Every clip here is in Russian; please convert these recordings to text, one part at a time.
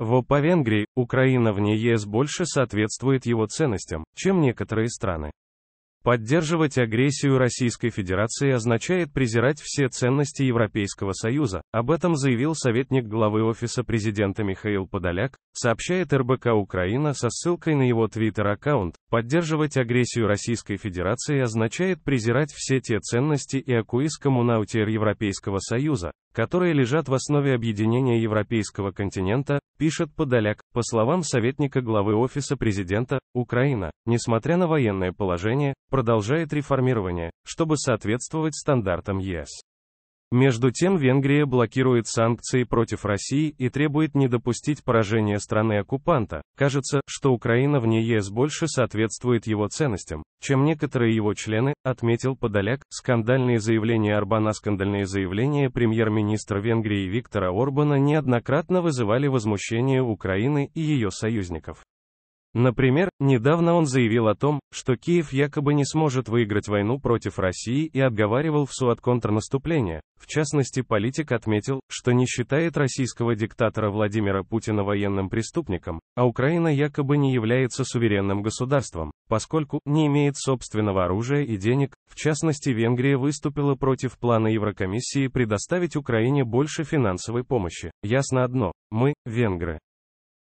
В по Венгрии, Украина вне ЕС больше соответствует его ценностям, чем некоторые страны. Поддерживать агрессию Российской Федерации означает презирать все ценности Европейского Союза, об этом заявил советник главы Офиса президента Михаил Подоляк, сообщает РБК Украина со ссылкой на его твиттер-аккаунт. Поддерживать агрессию Российской Федерации означает презирать все те ценности и акуис коммунаутер Европейского Союза, которые лежат в основе объединения европейского континента, пишет Подоляк, по словам советника главы Офиса президента, Украина, несмотря на военное положение, продолжает реформирование, чтобы соответствовать стандартам ЕС. Между тем Венгрия блокирует санкции против России и требует не допустить поражения страны-оккупанта. Кажется, что Украина вне ЕС больше соответствует его ценностям, чем некоторые его члены, отметил Подоляк. Скандальные заявления Орбана Скандальные заявления премьер-министра Венгрии Виктора Орбана неоднократно вызывали возмущение Украины и ее союзников. Например, недавно он заявил о том, что Киев якобы не сможет выиграть войну против России и отговаривал в суд контрнаступления. В частности, политик отметил, что не считает российского диктатора Владимира Путина военным преступником, а Украина якобы не является суверенным государством, поскольку не имеет собственного оружия и денег. В частности, Венгрия выступила против плана Еврокомиссии предоставить Украине больше финансовой помощи. Ясно одно, мы, венгры,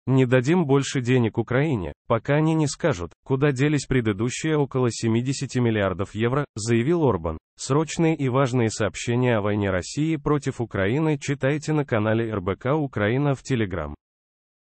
не дадим больше денег Украине, пока они не скажут, куда делись предыдущие около 70 миллиардов евро, заявил Орбан. Срочные и важные сообщения о войне России против Украины читайте на канале РБК Украина в Телеграм.